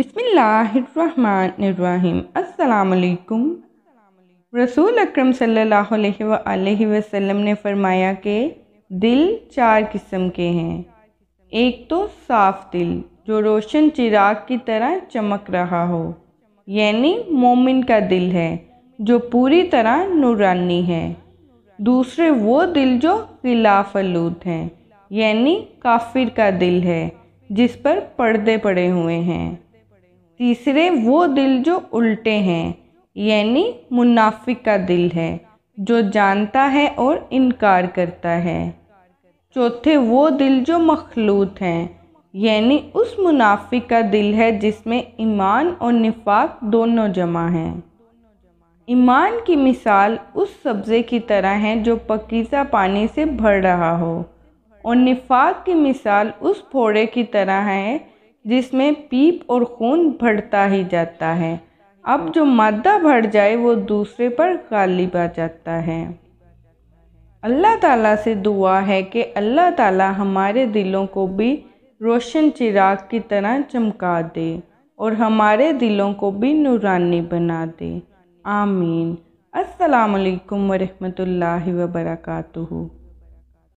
बिसमीम् रसूल अक्रम सल्लल्लाहु अलैहि ने फरमाया कि दिल चार किस्म के हैं एक तो साफ दिल जो रोशन चिराग की तरह चमक रहा हो यानी मोमिन का दिल है जो पूरी तरह नूरानी है दूसरे वो दिल जो आलूद हैं यानी काफिर का दिल है जिस पर पर्दे पड़े हुए हैं तीसरे वो दिल जो उल्टे हैं यानी मुनाफिक का दिल है जो जानता है और इनकार करता है चौथे वो दिल जो मखलूत हैं यानी उस मुनाफिक का दिल है जिसमें ईमान और निफाक दोनों जमा हैं ईमान की मिसाल उस सब्ज़े की तरह है जो पकीसा पानी से भर रहा हो और निफाक की मिसाल उस फोड़े की तरह है जिसमें पीप और खून भरता ही जाता है अब जो मादा भर जाए वो दूसरे पर गालिब आ जाता है अल्लाह ताला से दुआ है कि अल्लाह ताला हमारे दिलों को भी रोशन चिराग की तरह चमका दे और हमारे दिलों को भी नूरानी बना दे आमीन अस्सलाम वालेकुम वरहमतुल्लाहि वबरकatuhu